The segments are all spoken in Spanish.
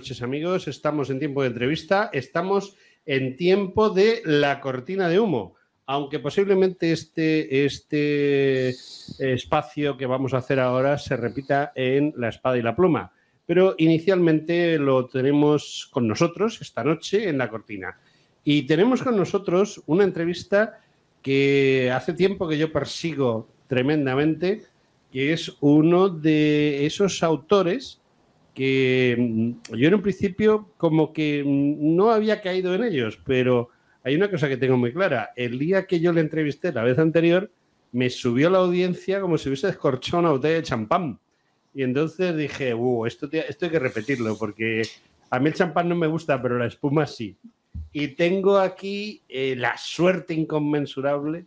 noches amigos, estamos en tiempo de entrevista, estamos en tiempo de la cortina de humo, aunque posiblemente este, este espacio que vamos a hacer ahora se repita en La Espada y la Pluma, pero inicialmente lo tenemos con nosotros esta noche en la cortina. Y tenemos con nosotros una entrevista que hace tiempo que yo persigo tremendamente, y es uno de esos autores que mm, yo en un principio como que mm, no había caído en ellos, pero hay una cosa que tengo muy clara. El día que yo le entrevisté la vez anterior, me subió la audiencia como si hubiese descorchado una botella de champán. Y entonces dije, esto, esto hay que repetirlo, porque a mí el champán no me gusta, pero la espuma sí. Y tengo aquí eh, la suerte inconmensurable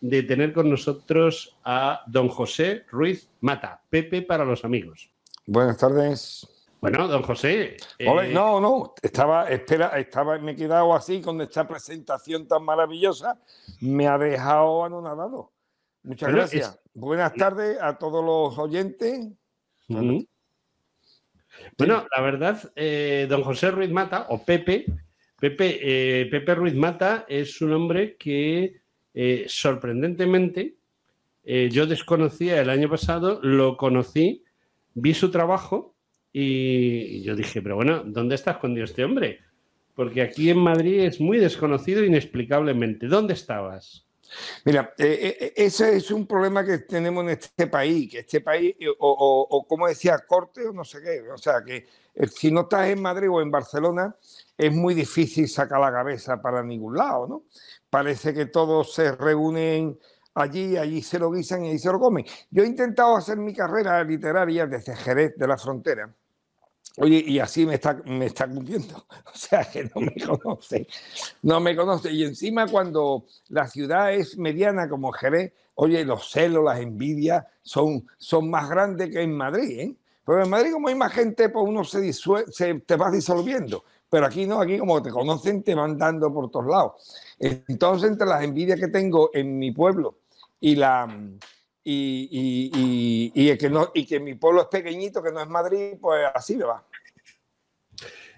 de tener con nosotros a don José Ruiz Mata, Pepe para los amigos. Buenas tardes. Bueno, don José. Eh, no, no, estaba, espera, estaba, me he quedado así con esta presentación tan maravillosa. Me ha dejado anonadado. Muchas gracias. Buenas tardes a todos los oyentes. Bueno, la verdad, eh, don José Ruiz Mata, o Pepe, Pepe, eh, Pepe Ruiz Mata es un hombre que sorprendentemente yo desconocía el año pasado, lo conocí vi su trabajo y yo dije, pero bueno, ¿dónde está escondido este hombre? Porque aquí en Madrid es muy desconocido inexplicablemente. ¿Dónde estabas? Mira, eh, eh, eh, ese es un problema que tenemos en este país, que este país, o, o como decía, corte o no sé qué, o sea, que si no estás en Madrid o en Barcelona, es muy difícil sacar la cabeza para ningún lado, ¿no? Parece que todos se reúnen allí, allí se lo guisan y allí se lo comen. Yo he intentado hacer mi carrera literaria desde Jerez de la Frontera. Oye, y así me está, me está cumpliendo. O sea, que no me conoce. No me conoce. Y encima cuando la ciudad es mediana como Jerez, oye, los celos, las envidias son, son más grandes que en Madrid. ¿eh? Pero en Madrid como hay más gente, pues uno se, se te va disolviendo. Pero aquí no, aquí como te conocen, te van dando por todos lados. Entonces, entre las envidias que tengo en mi pueblo y la mm, y, que no, y que mi pueblo es pequeñito, que no es Madrid, pues así me va.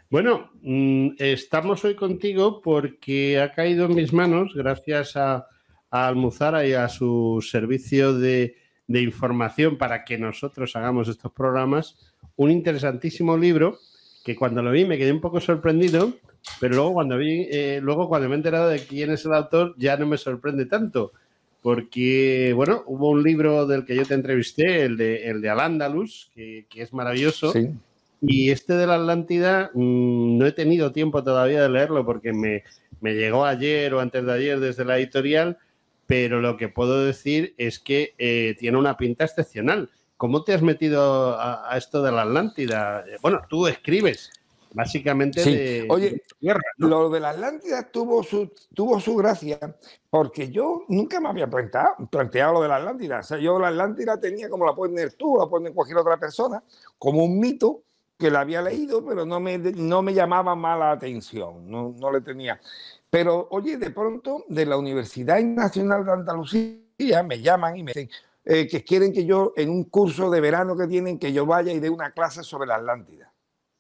Bueno, mm, estamos hoy contigo porque ha caído en mis manos, gracias a, a Almuzara y a su servicio de, de, información para que nosotros hagamos estos programas, un interesantísimo libro que cuando lo vi me quedé un poco sorprendido, pero luego cuando, vi, eh, luego cuando me he enterado de quién es el autor ya no me sorprende tanto porque, bueno, hubo un libro del que yo te entrevisté, el de, el de Al-Ándalus, que, es maravilloso. Y este de la Atlántida mm, no he tenido tiempo todavía de leerlo porque me, llegó ayer o antes de ayer desde la editorial, pero lo que puedo decir es que eh, tiene una pinta excepcional. ¿Cómo te has metido a, esto de la Atlántida? Bueno, tú escribes básicamente sí. Oye, Lo de la Atlántida tuvo su, tuvo su gracia, porque yo nunca me había planteado, planteado lo de la Atlántida. O sea, yo la Atlántida tenía como la puedes tener tú, la puede tener cualquier otra persona, como un mito que la había leído, pero no me, no me llamaba mala atención, no, no le tenía. Pero oye, de pronto de la Universidad Nacional de Andalucía me llaman y me dicen, eh, que quieren que yo, en un curso de verano que tienen, que yo vaya y dé una clase sobre la Atlántida.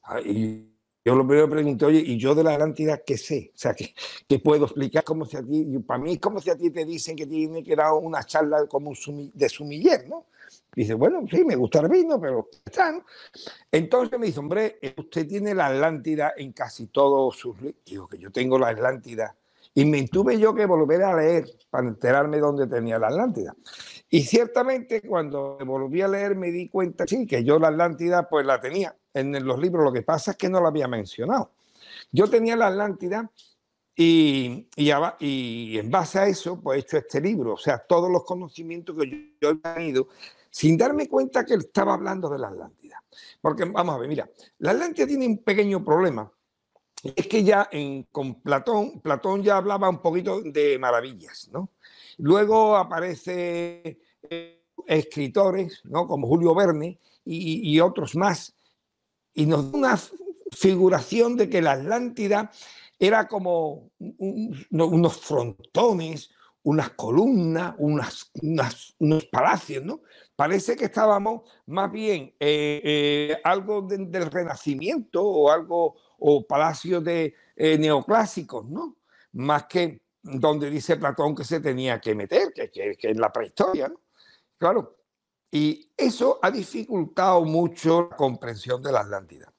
Ah, y yo lo primero pregunté, oye, ¿y yo de la Atlántida qué sé? O sea, ¿qué, puedo explicar? Como si a ti, para mí es como si a ti te dicen que tiene que dar una charla como de sumiller, ¿no? Dice, bueno, sí, me gusta el vino, pero ¿qué Entonces me dice, hombre, usted tiene la Atlántida en casi todos sus... Digo que yo tengo la Atlántida. Y me tuve yo que volver a leer para enterarme dónde tenía la Atlántida. Y ciertamente cuando volví a leer me di cuenta, sí, que yo la Atlántida pues la tenía en los libros, lo que pasa es que no la había mencionado. Yo tenía la Atlántida y, y, en base a eso pues he hecho este libro, o sea, todos los conocimientos que yo, he tenido sin darme cuenta que él estaba hablando de la Atlántida. Porque vamos a ver, mira, la Atlántida tiene un pequeño problema. Es que ya en, con Platón, Platón ya hablaba un poquito de maravillas, ¿no? Luego aparecen eh, escritores, ¿no? Como Julio Verne y, otros más, y nos da una figuración de que la Atlántida era como unos frontones, unas columnas, unas, unos palacios, ¿no? Parece que estábamos más bien eh, eh, algo del Renacimiento o algo o palacios de neoclásicos, ¿no? Más que donde dice Platón que se tenía que meter, que, es en la prehistoria. Claro, y eso ha dificultado mucho la comprensión de la Atlántida.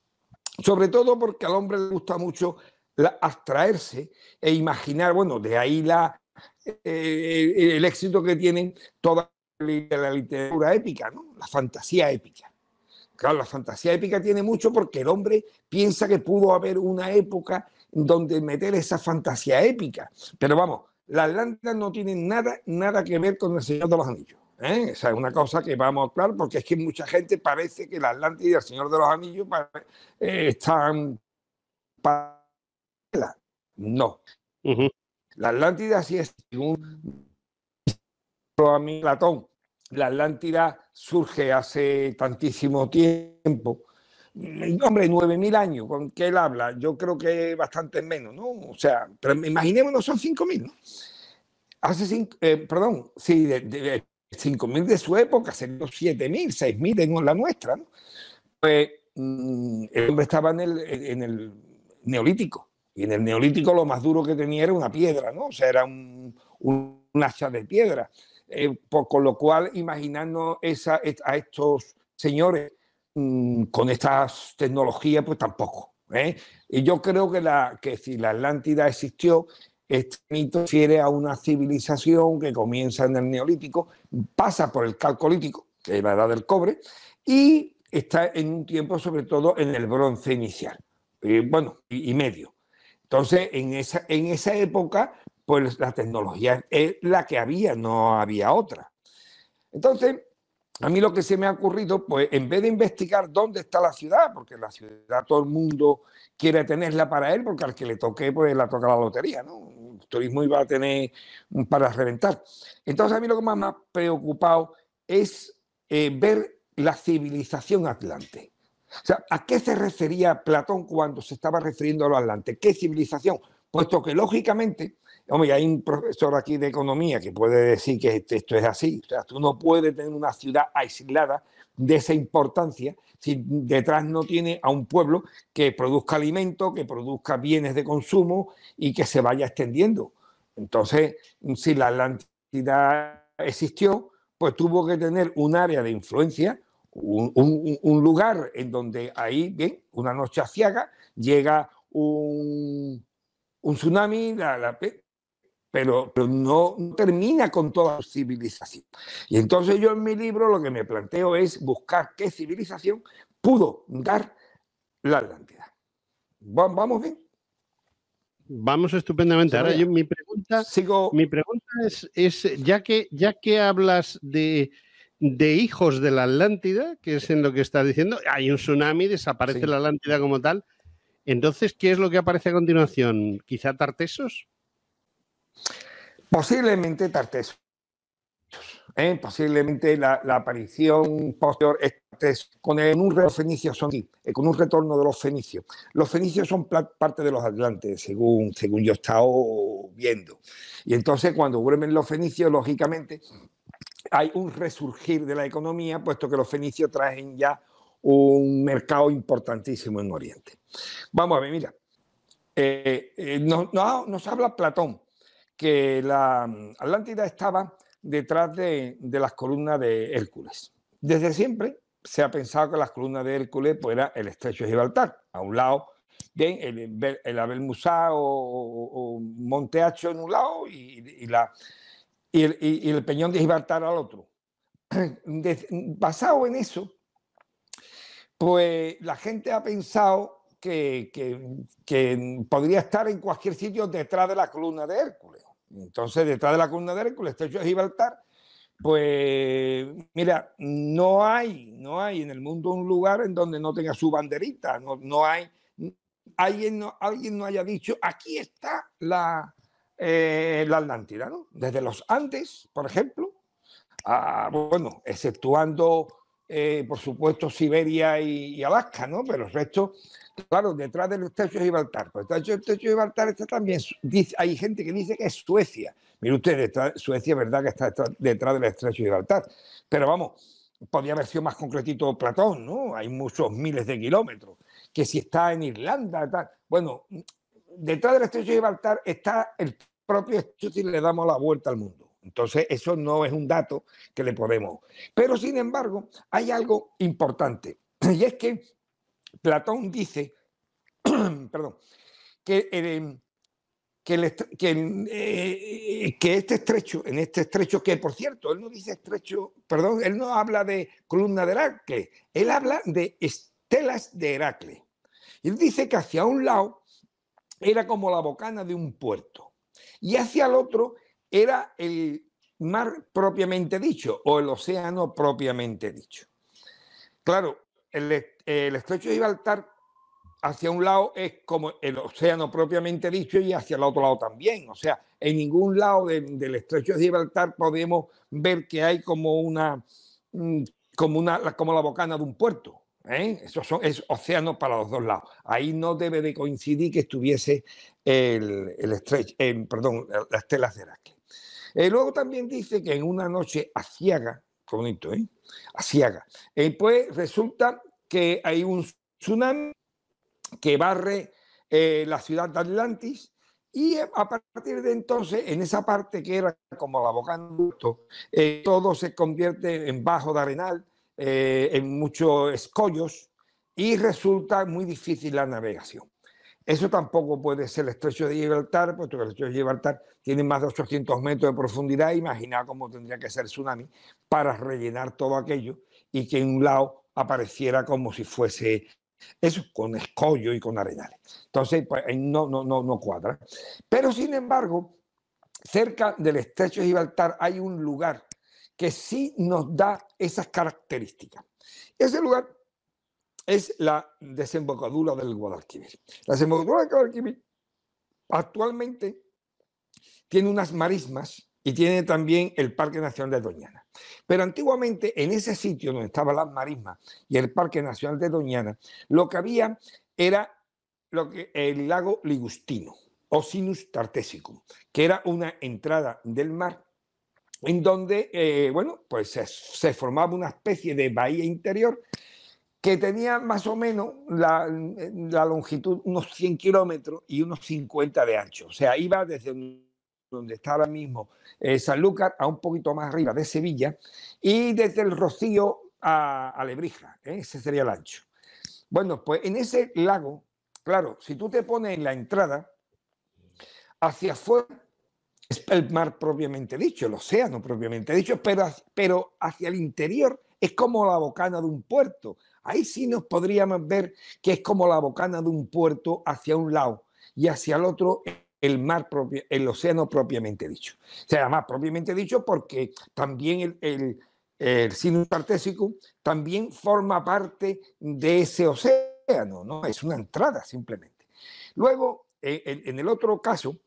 Sobre todo porque al hombre le gusta mucho la, abstraerse e imaginar, bueno, de ahí la, eh, eh, el éxito que tienen toda la literatura épica, la fantasía épica. Claro, la fantasía épica tiene mucho porque el hombre piensa que pudo haber una época donde meter esa fantasía épica. Pero vamos, la Atlántida no tiene nada, nada que ver con el Señor de los Anillos. Esa ¿eh? es una cosa que vamos a hablar porque es que mucha gente parece que la Atlántida y el Señor de los Anillos eh, están están paralelas. No. La Atlántida sí es, un... a Platón, la Atlántida surge hace tantísimo tiempo. Mm, hombre, 9.000 años, ¿con qué él habla? Yo creo que bastante menos, ¿no? O sea, pero imaginémonos, son 5.000, ¿no? Hace cinco, eh, perdón, sí, de, de 5.000 de su época, serían 7.000, 6.000 en la nuestra, ¿no? Pues mm, el hombre estaba en el, en el neolítico, y en el neolítico lo más duro que tenía era una piedra, ¿no? O sea, era un, un hacha de piedra. Eh, con lo cual, imaginando a estos señores mm, con estas tecnologías, pues tampoco. ¿eh? Y yo creo que, si la Atlántida existió, este mito refiere a una civilización que comienza en el Neolítico, pasa por el Calcolítico, que es la edad del cobre, y está en un tiempo sobre todo en el bronce inicial, eh, y, bueno, y, medio. Entonces, en esa época pues la tecnología es la que había, no había otra. Entonces, a mí lo que se me ha ocurrido, pues en vez de investigar dónde está la ciudad, porque la ciudad todo el mundo quiere tenerla para él, porque al que le toque, pues la toca la lotería, ¿no? El turismo iba a tener para reventar. Entonces a mí lo que más me ha preocupado es eh, ver la civilización atlante. O sea, ¿a qué se refería Platón cuando se estaba refiriendo a lo atlante? ¿Qué civilización? Puesto que lógicamente Hombre, hay un profesor aquí de economía que puede decir que este, esto es así. O sea, tú no puedes tener una ciudad aislada de esa importancia si detrás no tiene a un pueblo que produzca alimento, que produzca bienes de consumo y que se vaya extendiendo. Entonces, si la Atlántida existió, pues tuvo que tener un área de influencia, un, lugar en donde ahí, bien, una noche aciaga, llega un, tsunami, la, la, pero, no termina con toda civilización. Y entonces yo en mi libro lo que me planteo es buscar qué civilización pudo dar la Atlántida. ¿Vamos bien? Vamos estupendamente. Ahora mi pregunta, mi pregunta es, ya, que, ya que hablas de, hijos de la Atlántida, que es en lo que estás diciendo, hay un tsunami, desaparece la Atlántida como tal. Entonces, ¿qué es lo que aparece a continuación? ¿Quizá Tartesos? Posiblemente tartesos ¿Eh? Posiblemente la, aparición posterior es con un, fenicios son, eh, con un retorno de los fenicios. Los fenicios son parte de los atlantes, según, según yo he estado viendo. Y entonces cuando vuelven los fenicios, lógicamente, hay un resurgir de la economía, puesto que los fenicios traen ya un mercado importantísimo en Oriente. Vamos a ver, mira, eh, nos habla Platón que la mm, Atlántida estaba detrás de, las columnas de Hércules. Desde siempre se ha pensado que las columnas de Hércules pues, eran el estrecho de Gibraltar, a un lado bien el, Abel Musá o, Monteacho en un lado y, la, y el, Peñón de Gibraltar al otro. basado en eso, pues la gente ha pensado que, que, podría estar en cualquier sitio detrás de la columna de Hércules. Entonces, detrás de la cuna de Hércules, el estrecho de Gibraltar, pues mira, no hay, no hay en el mundo un lugar en donde no tenga su banderita, no, hay, alguien no, alguien no haya dicho, aquí está la, eh, la Atlántida, ¿no? Desde los Andes, por ejemplo, ah, bueno, exceptuando eh, por supuesto Siberia y, Alaska, ¿no? Pero el resto, claro, detrás del estrecho de Gibraltar. Pues, el estrecho de Gibraltar está también, hay gente que dice que es Suecia. Mire usted, Suecia es verdad que está detrás del estrecho de Gibraltar. Pero vamos, podría haber sido más concretito Platón, ¿no? Hay muchos miles de kilómetros. Que si está en Irlanda, Bueno, detrás del estrecho de Gibraltar está el propio estrecho y le damos la vuelta al mundo. Entonces, eso no es un dato que le podemos. Pero, sin embargo, hay algo importante, y es que Platón dice, perdón, eh, eh, que, este estrecho, en este estrecho, que por cierto, él no dice estrecho, perdón, él no habla de columna de Heracles, él habla de estelas de Heracles. Él dice que hacia un lado era como la bocana de un puerto y hacia el otro era el mar propiamente dicho o el océano propiamente dicho. Claro, el, estrecho de Gibraltar hacia un lado es como el océano propiamente dicho y hacia el otro lado también. O sea, en ningún lado del estrecho de Gibraltar podemos ver que hay como una, mm, como una, como la bocana de un puerto. ¿eh? Eso son, es océano para los dos lados. Ahí no debe de coincidir que estuviese el, estrecho, perdón, las telas de araque. Eh, luego también dice que en una noche aciaga, como bonito, ¿eh? Aciaga, eh, pues resulta que hay un tsunami que barre eh, la ciudad de Atlantis y a partir de entonces, en esa parte que era como la boca todo se convierte en bajo de arenal, en muchos escollos y resulta muy difícil la navegación. Eso tampoco puede ser el estrecho de Gibraltar, puesto el estrecho de Gibraltar tiene más de 800 metros de profundidad. Imagina cómo tendría que ser el tsunami para rellenar todo aquello y que en un lado apareciera como si fuese eso, con escollo y con arenales. Entonces, pues, no, no, no, no cuadra. Pero, sin embargo, cerca del estrecho de Gibraltar hay un lugar que sí nos da esas características. Ese lugar es la desembocadura del Guadalquivir. La desembocadura del Guadalquivir actualmente tiene unas marismas y tiene también el Parque Nacional de Doñana. Pero antiguamente en ese sitio donde estaba las marismas y el Parque Nacional de Doñana, lo que había era lo que, el lago Ligustino, o Sinus Tartesicum, que era una entrada del mar en donde, eh, bueno, pues se formaba una especie de bahía interior que tenía más o menos la, longitud unos 100 kilómetros y unos 50 de ancho. O sea, iba desde donde está ahora mismo San eh, Sanlúcar a un poquito más arriba de Sevilla y desde el Rocío a, a Lebrija. ¿eh? Ese sería el ancho. Bueno, pues en ese lago, claro, si tú te pones en la entrada, hacia afuera es el mar propiamente dicho, el océano propiamente dicho, pero hacia el interior es como la bocana de un puerto. Ahí sí nos podríamos ver que es como la bocana de un puerto hacia un lado y hacia el otro el mar el océano propiamente dicho. O sea, más propiamente dicho porque también el, sinus artésico también forma parte de ese océano, ¿no? Es una entrada simplemente. Luego, eh, en el otro caso,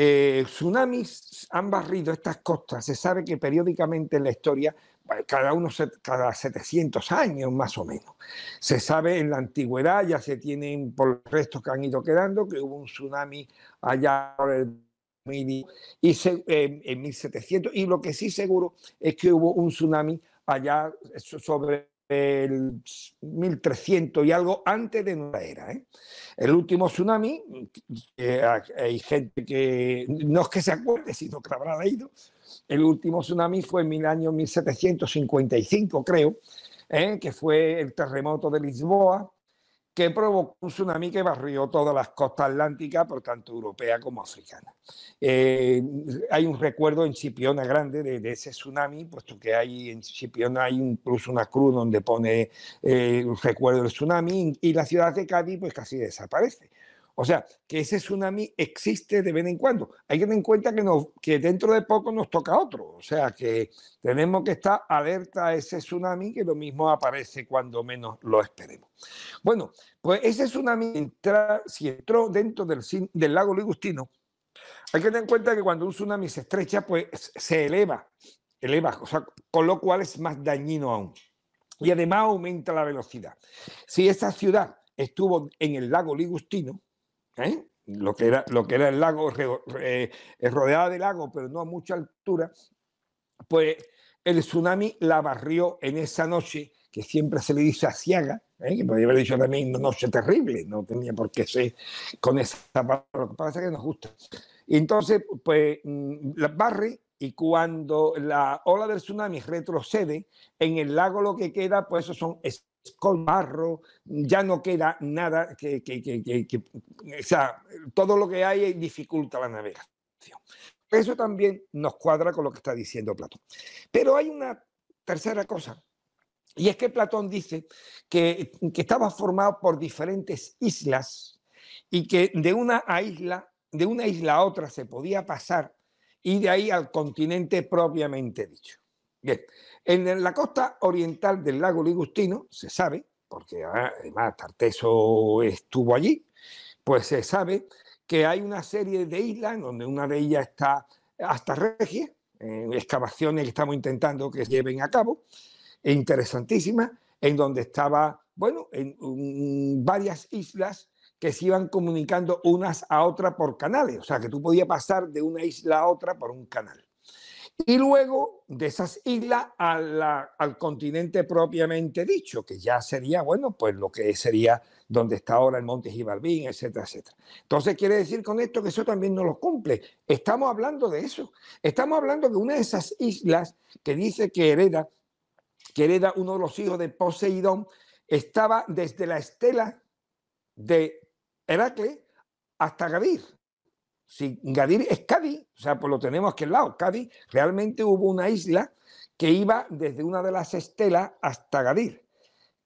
eh, tsunamis han barrido estas costas. Se sabe que periódicamente en la historia, cada, uno, cada 700 años más o menos, se sabe en la antigüedad, ya se tienen por los restos que han ido quedando, que hubo un tsunami allá el y en 1700. Y lo que sí seguro es que hubo un tsunami allá sobre el 1300 y algo antes de nuestra era. ¿eh? El último tsunami, eh, hay gente que no es que se acuerde, sino que habrá leído, el último tsunami fue en el año 1755, creo, ¿eh? que fue el terremoto de Lisboa, que provocó un tsunami que barrió todas las costas atlánticas, por tanto europea como africana. Eh, hay un recuerdo en Chipiona grande de, ese tsunami, puesto que hay en Chipiona hay incluso una cruz donde pone el eh, recuerdo del tsunami y la ciudad de Cádiz pues casi desaparece. O sea, que ese tsunami existe de vez en cuando. Hay que tener en cuenta que, dentro de poco nos toca otro. O sea, que tenemos que estar alerta a ese tsunami que lo mismo aparece cuando menos lo esperemos. Bueno, pues ese tsunami, entra, si entró dentro del, del lago Ligustino, hay que tener en cuenta que cuando un tsunami se estrecha, pues se eleva, eleva, o sea, con lo cual es más dañino aún. Y además aumenta la velocidad. Si esa ciudad estuvo en el lago Ligustino, ¿eh? lo, que era, lo que era el lago, re, eh, rodeada de lago, pero no a mucha altura, pues el tsunami la barrió en esa noche, que siempre se le dice asiaga, ¿eh? que podría haber dicho también una noche terrible, no tenía por qué ser con esa palabra, lo que nos gusta. Y entonces, pues mm, la barre y cuando la ola del tsunami retrocede, en el lago lo que queda, pues eso son con barro, ya no queda nada que, o sea, todo lo que hay dificulta la navegación. Eso también nos cuadra con lo que está diciendo Platón. Pero hay una tercera cosa, y es que Platón dice que, estaba formado por diferentes islas y que de una, isla, de una isla a otra se podía pasar y de ahí al continente propiamente dicho. Bien, en la costa oriental del lago Ligustino, se sabe, porque ah, además Tarteso estuvo allí, pues se sabe que hay una serie de islas, donde una de ellas está hasta Regia, excavaciones que estamos intentando que lleven a cabo, e interesantísimas, en donde estaba, bueno, en varias islas que se iban comunicando unas a otras por canales, o sea, que tú podías pasar de una isla a otra por un canal y luego de esas islas al continente propiamente dicho, que ya sería, bueno, pues lo que sería donde está ahora el monte Gibarbín, etcétera, etcétera. Entonces quiere decir con esto que eso también no lo cumple. Estamos hablando de eso. Estamos hablando de una de esas islas que dice que hereda, que hereda uno de los hijos de Poseidón, estaba desde la estela de Heracles hasta Gadir. Si Gadir es Cádiz, o sea, pues lo tenemos aquí al lado. Cádiz, realmente hubo una isla que iba desde una de las estelas hasta Gadir,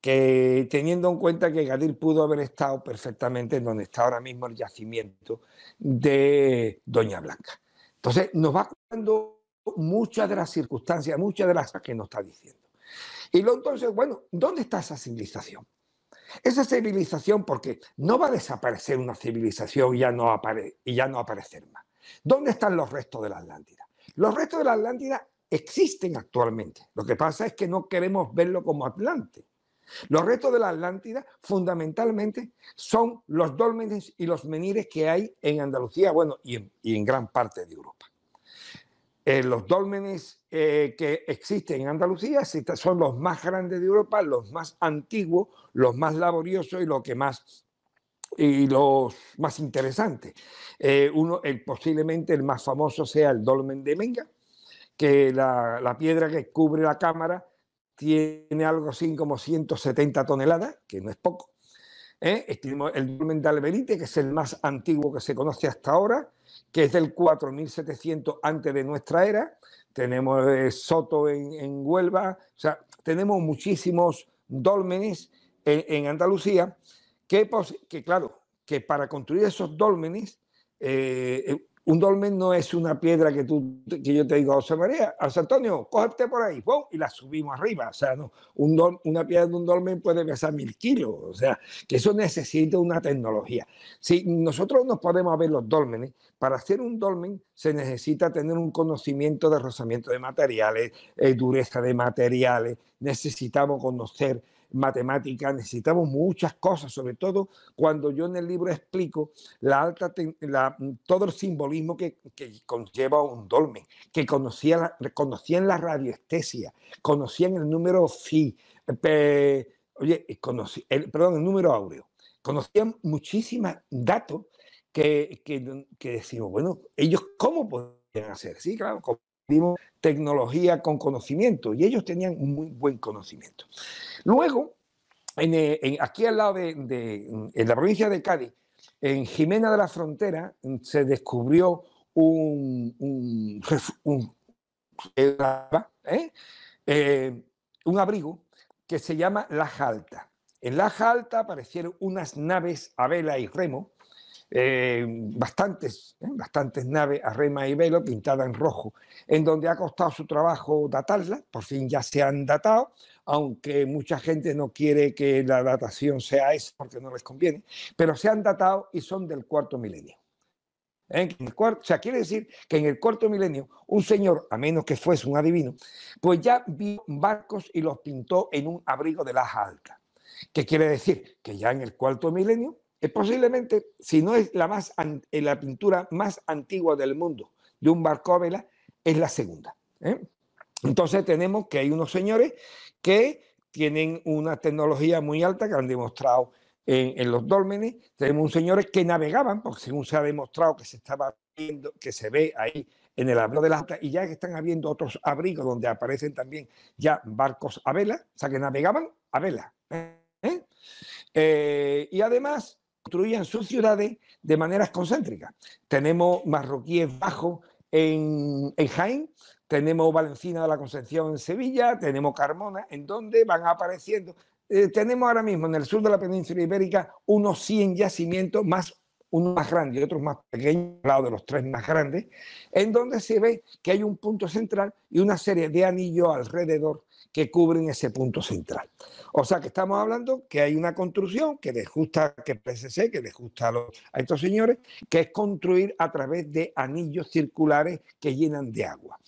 que teniendo en cuenta que Gadir pudo haber estado perfectamente en donde está ahora mismo el yacimiento de Doña Blanca. Entonces, nos va dando muchas de las circunstancias, muchas de las que nos está diciendo. Y luego entonces, bueno, ¿dónde está esa civilización? Esa civilización, porque no va a desaparecer una civilización y ya no, y ya no aparecer más. ¿Dónde están los restos de la Atlántida? Los restos de la Atlántida existen actualmente. Lo que pasa es que no queremos verlo como Atlante. Los restos de la Atlántida fundamentalmente son los dólmenes y los menires que hay en Andalucía, bueno, y en gran parte de Europa. Eh, los dólmenes eh, que existen en Andalucía son los más grandes de Europa, los más antiguos, los más laboriosos y los más interesantes. Eh, uno, posiblemente el más famoso sea el dolmen de Menga, que la, la, piedra que cubre la cámara tiene algo así como 170 toneladas, que no es poco, ¿eh? Tenemos el dolmen de Alberite, que es el más antiguo que se conoce hasta ahora, que es del 4700 antes de nuestra era. Tenemos eh, Soto en, Huelva, o sea, tenemos muchísimos dólmenes en, Andalucía que, pues, que, claro, que para construir esos dólmenes eh, un dolmen no es una piedra que, tú, que yo te digo, José María, José Antonio, cógete por ahí, y la subimos arriba. O sea, no, un una piedra de un dolmen puede pesar mil kilos. O sea, que eso necesita una tecnología. Si nosotros nos podemos ver los dolmenes, para hacer un dolmen se necesita tener un conocimiento de rozamiento de materiales, eh, dureza de materiales, necesitamos conocer matemática, necesitamos muchas cosas, sobre todo cuando yo en el libro explico la alta todo el simbolismo que, conlleva un dolmen, que conocían la radioestesia, conocían el número phi, oye, eh, conocí, perdón, el número áureo, conocían muchísimos datos que, decimos, bueno, ellos cómo podían hacer, sí, claro, cómo dimos tecnología con conocimiento y ellos tenían muy buen conocimiento. Luego, eh, aquí al lado de, en la provincia de Cádiz, en Jimena de la Frontera, mm, se descubrió un, ¿eh? Eh, un abrigo que se llama La Jalta. En La Jalta aparecieron unas naves a vela y remo eh, bastantes, ¿eh? bastantes naves a rema y velo pintadas en rojo, en donde ha costado su trabajo datarlas, por fin ya se han datado, aunque mucha gente no quiere que la datación sea esa porque no les conviene, pero se han datado y son del cuarto milenio. ¿eh? o sea, quiere decir que en el cuarto milenio un señor, a menos que fuese un adivino, pues ya vio barcos y los pintó en un abrigo de laja alta. ¿Qué quiere decir? Que ya en el cuarto milenio es eh, posiblemente, si no es la, más, eh, la pintura más antigua del mundo de un barco a vela, es la segunda. ¿eh? Entonces tenemos que hay unos señores que tienen una tecnología muy alta que han demostrado en, los dólmenes. Tenemos unos señores que navegaban, porque según se ha demostrado que se estaba viendo, que se ve ahí en el abrigo de las y ya están habiendo otros abrigos donde aparecen también ya barcos a vela, o sea que navegaban a vela. y además construían sus ciudades de maneras concéntricas. Tenemos marroquíes Bajo en, en Jaén, tenemos Valencina de la Concepción en Sevilla, tenemos Carmona, en donde van apareciendo. Eh, tenemos ahora mismo en el sur de la península ibérica unos 100 yacimientos más uno más grande y otros más pequeño, al lado de los tres más grandes, en donde se ve que hay un punto central y una serie de anillos alrededor que cubren ese punto central. O sea que estamos hablando que hay una construcción que les gusta que PCC, que les gusta a, estos señores, que es construir a través de anillos circulares que llenan de agua.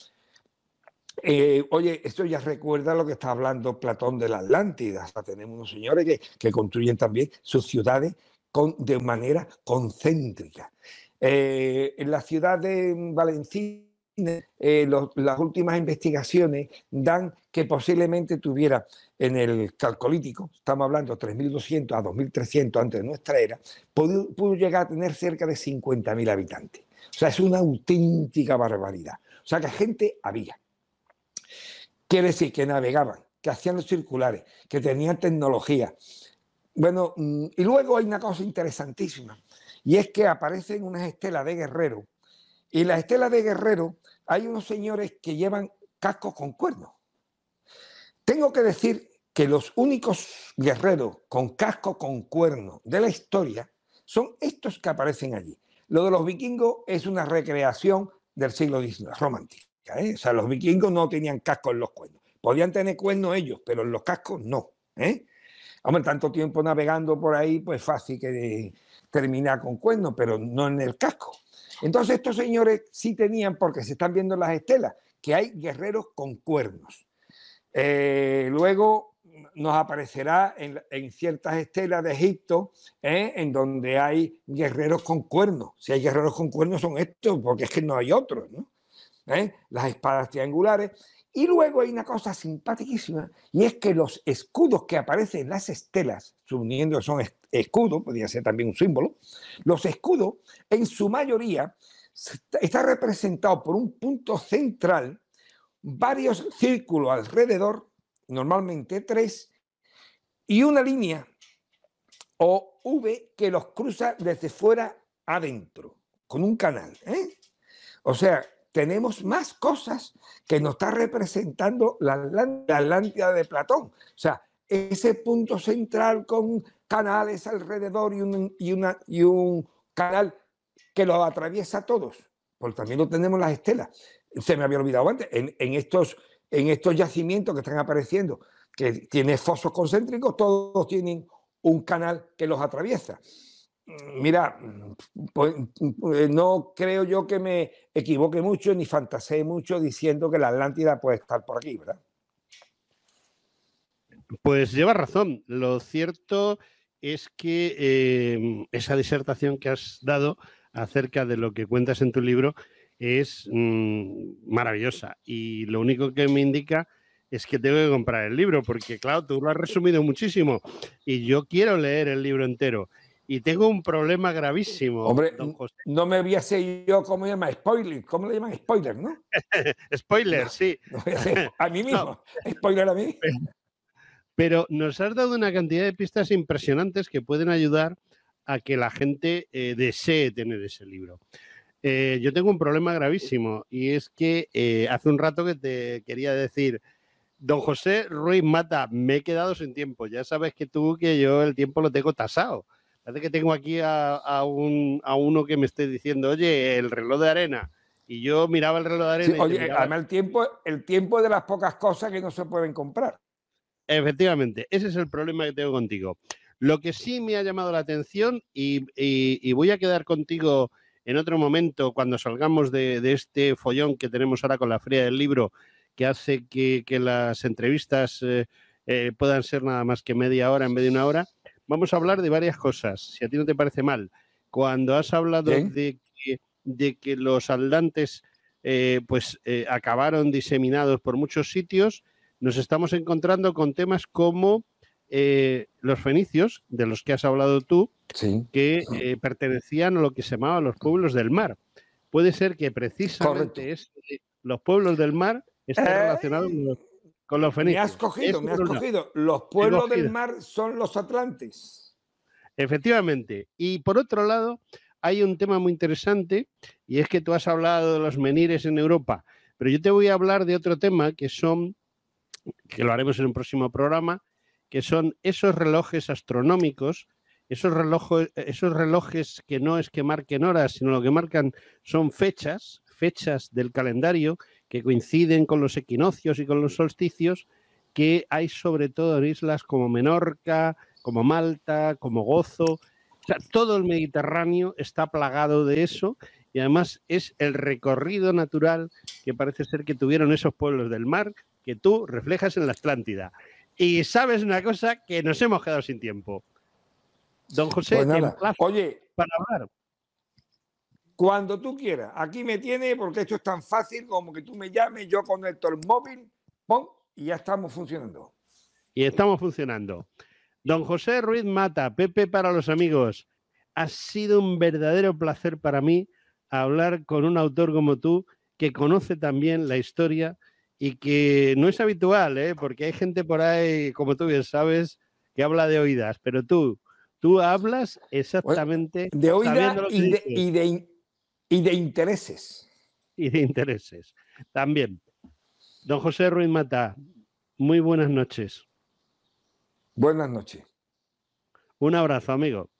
Eh, oye, esto ya recuerda lo que está hablando Platón de la Atlántida. hasta tenemos unos señores que, que construyen también sus ciudades de manera concéntrica. Eh, en la ciudad de Valencia, eh, las últimas investigaciones dan que posiblemente tuviera en el calcolítico, estamos hablando 3.200 a 2.300 antes de nuestra era, pudo, pudo llegar a tener cerca de 50.000 habitantes. O sea, es una auténtica barbaridad. O sea, que gente había. Quiere decir que navegaban, que hacían los circulares, que tenían tecnología, bueno, mm, y luego hay una cosa interesantísima, y es que aparecen unas estelas de guerrero, y en las estelas de guerrero hay unos señores que llevan cascos con cuernos. Tengo que decir que los únicos guerreros con casco con cuerno de la historia son estos que aparecen allí. Lo de los vikingos es una recreación del siglo XIX, romántica. ¿eh? O sea, los vikingos no tenían cascos en los cuernos. Podían tener cuernos ellos, pero en los cascos no. ¿eh? Hombre, tanto tiempo navegando por ahí, pues fácil que eh, termina con cuernos, pero no en el casco. Entonces estos señores sí tenían, porque se están viendo en las estelas, que hay guerreros con cuernos. Eh, luego nos aparecerá en, ciertas estelas de Egipto, ¿eh? en donde hay guerreros con cuernos. Si hay guerreros con cuernos son estos, porque es que no hay otros. ¿no? las espadas triangulares. Y luego hay una cosa simpaticísima, y es que los escudos que aparecen en las estelas, subiendo que son escudos, podría ser también un símbolo, los escudos en su mayoría está representado por un punto central, varios círculos alrededor, normalmente tres, y una línea o V que los cruza desde fuera adentro, con un canal. ¿eh? O sea, tenemos más cosas que nos está representando la Atlántida de Platón. O sea, ese punto central con canales alrededor y un, canal que los atraviesa a todos, porque también lo tenemos las estelas. Se me había olvidado antes, en, estos, yacimientos que están apareciendo, que tiene fosos concéntricos, todos tienen un canal que los atraviesa mira, pues, eh, no creo yo que me equivoque mucho ni fantasee mucho diciendo que la Atlántida puede estar por aquí, ¿verdad? Pues lleva razón. Lo cierto es que eh, esa disertación que has dado acerca de lo que cuentas en tu libro es mm, maravillosa y lo único que me indica es que tengo que comprar el libro porque, claro, tú lo has resumido muchísimo y yo quiero leer el libro entero y tengo un problema gravísimo. don José. no me voy a yo, ¿cómo llama? Spoiler, ¿cómo le llaman? Spoiler, ¿no? spoiler, sí. a, mí mismo, spoiler a mí. Pero nos has dado una cantidad de pistas impresionantes que pueden ayudar a que la gente eh, desee tener ese libro. Eh, yo tengo un problema gravísimo y es que eh, hace un rato que te quería decir, don José Ruiz Mata, me he quedado sin tiempo. Ya sabes que tú que yo el tiempo lo tengo tasado. Parece que tengo aquí a, un, a uno que me esté diciendo, oye, el reloj de arena. Y yo miraba el reloj de arena. oye, además el tiempo, el tiempo de las pocas cosas que no se pueden comprar. Efectivamente, ese es el problema que tengo contigo. Lo que sí me ha llamado la atención, y, voy a quedar contigo en otro momento cuando salgamos de, este follón que tenemos ahora con la fría del Libro, que hace que, las entrevistas eh, eh, puedan ser nada más que media hora en vez de una hora, vamos a hablar de varias cosas, si a ti no te parece mal. Cuando has hablado de, que, de que, los atlantes eh, pues eh, acabaron diseminados por muchos sitios, nos estamos encontrando con temas como eh, los fenicios, de los que has hablado tú, que pertenecían a lo que se llamaba los pueblos del mar. Puede ser que precisamente los pueblos del mar estén relacionados con los con los Me has cogido, me has cogido. Los pueblos del mar son los atlantes. Efectivamente. Y por otro lado, hay un tema muy interesante y es que tú has hablado de los menires en Europa, pero yo te voy a hablar de otro tema que son, que lo haremos en un próximo programa, que son esos relojes astronómicos, esos relojes, esos relojes que no es que marquen horas, sino lo que marcan son fechas, fechas del calendario que coinciden con los equinoccios y con los solsticios, que hay sobre todo en islas como Menorca, como Malta, como Gozo. todo el Mediterráneo está plagado de eso y además es el recorrido natural que parece ser que tuvieron esos pueblos del mar que tú reflejas en la Atlántida. Y sabes una cosa que nos hemos quedado sin tiempo. Don José, pues para hablar. Cuando tú quieras. Aquí me tiene porque esto es tan fácil como que tú me llames, yo conecto el móvil, ¡pum! y ya estamos funcionando. Y estamos funcionando. Don José Ruiz Mata, Pepe para los amigos. Ha sido un verdadero placer para mí hablar con un autor como tú que conoce también la historia y que no es habitual, ¿eh? porque hay gente por ahí, como tú bien sabes, que habla de oídas, pero tú, tú hablas exactamente de oídas y, de, y de intereses. Y de intereses. También. Don José Ruiz Mata, muy buenas noches. Buenas noches. Un abrazo, amigo.